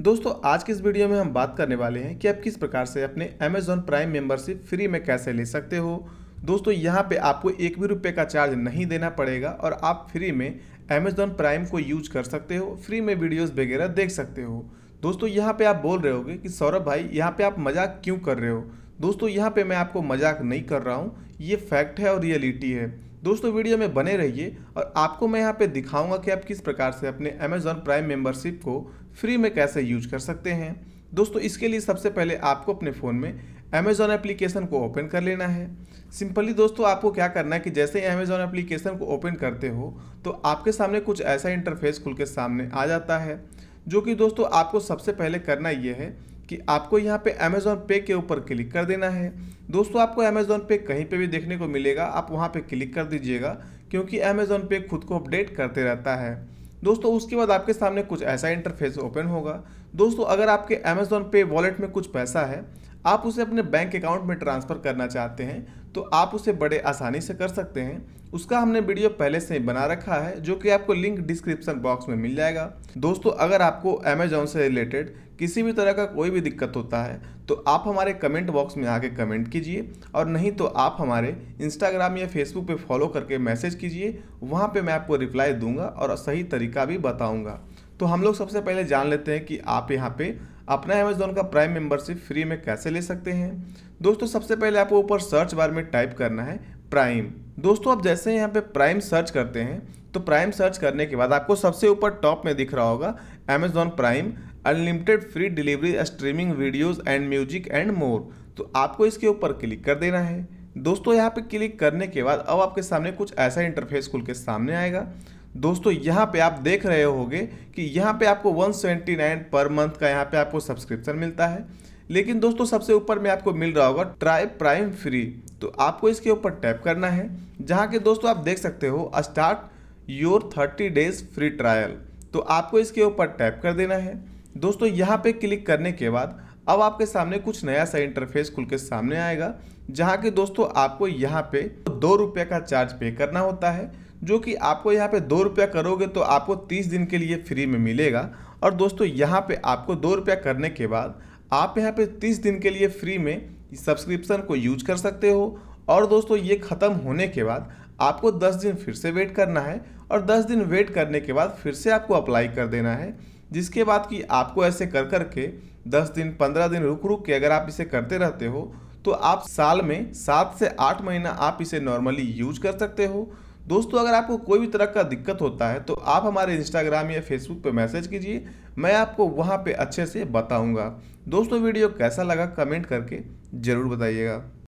दोस्तों आज के इस वीडियो में हम बात करने वाले हैं कि आप किस प्रकार से अपने अमेजॉन प्राइम मेंबरशिप फ्री में कैसे ले सकते हो दोस्तों यहाँ पे आपको एक भी रुपये का चार्ज नहीं देना पड़ेगा और आप फ्री में अमेजॉन प्राइम को यूज कर सकते हो फ्री में वीडियोस वगैरह देख सकते हो दोस्तों यहाँ पे आप बोल रहे होगे कि सौरभ भाई यहाँ पे आप मजाक क्यों कर रहे हो दोस्तों यहाँ पे मैं आपको मजाक नहीं कर रहा हूँ ये फैक्ट है और रियलिटी है दोस्तों वीडियो में बने रहिए और आपको मैं यहाँ पे दिखाऊंगा कि आप किस प्रकार से अपने अमेजॉन प्राइम मेंबरशिप को फ्री में कैसे यूज कर सकते हैं दोस्तों इसके लिए सबसे पहले आपको अपने फ़ोन में अमेजॉन एप्लीकेशन को ओपन कर लेना है सिंपली दोस्तों आपको क्या करना है कि जैसे ही अमेजॉन एप्लीकेशन को ओपन करते हो तो आपके सामने कुछ ऐसा इंटरफेस खुल के सामने आ जाता है जो कि दोस्तों आपको सबसे पहले करना ये है कि आपको यहाँ पे अमेज़ॉन पे के ऊपर क्लिक कर देना है दोस्तों आपको अमेज़ॉन पे कहीं पे भी देखने को मिलेगा आप वहाँ पे क्लिक कर दीजिएगा क्योंकि अमेज़ॉन पे खुद को अपडेट करते रहता है दोस्तों उसके बाद आपके सामने कुछ ऐसा इंटरफेस ओपन होगा दोस्तों अगर आपके अमेज़ॉन पे वॉलेट में कुछ पैसा है आप उसे अपने बैंक अकाउंट में ट्रांसफ़र करना चाहते हैं तो आप उसे बड़े आसानी से कर सकते हैं उसका हमने वीडियो पहले से ही बना रखा है जो कि आपको लिंक डिस्क्रिप्शन बॉक्स में मिल जाएगा दोस्तों अगर आपको अमेजोन से रिलेटेड किसी भी तरह का कोई भी दिक्कत होता है तो आप हमारे कमेंट बॉक्स में आके कमेंट कीजिए और नहीं तो आप हमारे इंस्टाग्राम या फेसबुक पे फॉलो करके मैसेज कीजिए वहाँ पे मैं आपको रिप्लाई दूंगा और सही तरीका भी बताऊँगा तो हम लोग सबसे पहले जान लेते हैं कि आप यहाँ पर अपना अमेजोन का प्राइम मेंबरशिप फ्री में कैसे ले सकते हैं दोस्तों सबसे पहले आपको ऊपर सर्च बार में टाइप करना है प्राइम दोस्तों आप जैसे यहाँ पे प्राइम सर्च करते हैं तो प्राइम सर्च करने के बाद आपको सबसे ऊपर टॉप में दिख रहा होगा Amazon Prime unlimited free delivery streaming videos and music and more तो आपको इसके ऊपर क्लिक कर देना है दोस्तों यहाँ पे क्लिक करने के बाद अब आपके सामने कुछ ऐसा इंटरफेस खुल के सामने आएगा दोस्तों यहाँ पे आप देख रहे होंगे कि यहाँ पे आपको 179 पर मंथ का यहाँ पे आपको सब्सक्रिप्शन मिलता है लेकिन दोस्तों सबसे ऊपर में आपको मिल रहा होगा ट्राई प्राइम फ्री तो आपको इसके ऊपर टैप करना है जहाँ के दोस्तों आप देख सकते हो start your thirty days free trial तो आपको इसके ऊपर टैप कर देना है दोस्तों यहाँ पर क्लिक करने के बाद अब आपके सामने कुछ नया सा इंटरफेस खुल के सामने आएगा जहाँ के दोस्तों आपको यहाँ पे दो रुपये का चार्ज पे करना होता है जो कि आपको यहाँ पे दो रुपया करोगे तो आपको तीस दिन के लिए फ्री में मिलेगा और दोस्तों यहाँ पे आपको दो रुपया करने के बाद आप यहाँ पे तीस दिन के लिए फ्री में सब्सक्रिप्शन को यूज कर सकते हो और दोस्तों ये ख़त्म होने के बाद आपको दस दिन फिर से वेट करना है और दस दिन वेट करने के बाद फिर से आपको अप्लाई कर देना है जिसके बाद कि आपको ऐसे कर कर के दस दिन पंद्रह दिन रुक रुक के अगर आप इसे करते रहते हो तो आप साल में सात से आठ महीना आप इसे नॉर्मली यूज कर सकते हो दोस्तों अगर आपको कोई भी तरह का दिक्कत होता है तो आप हमारे इंस्टाग्राम या फेसबुक पर मैसेज कीजिए मैं आपको वहाँ पर अच्छे से बताऊँगा दोस्तों वीडियो कैसा लगा कमेंट करके ज़रूर बताइएगा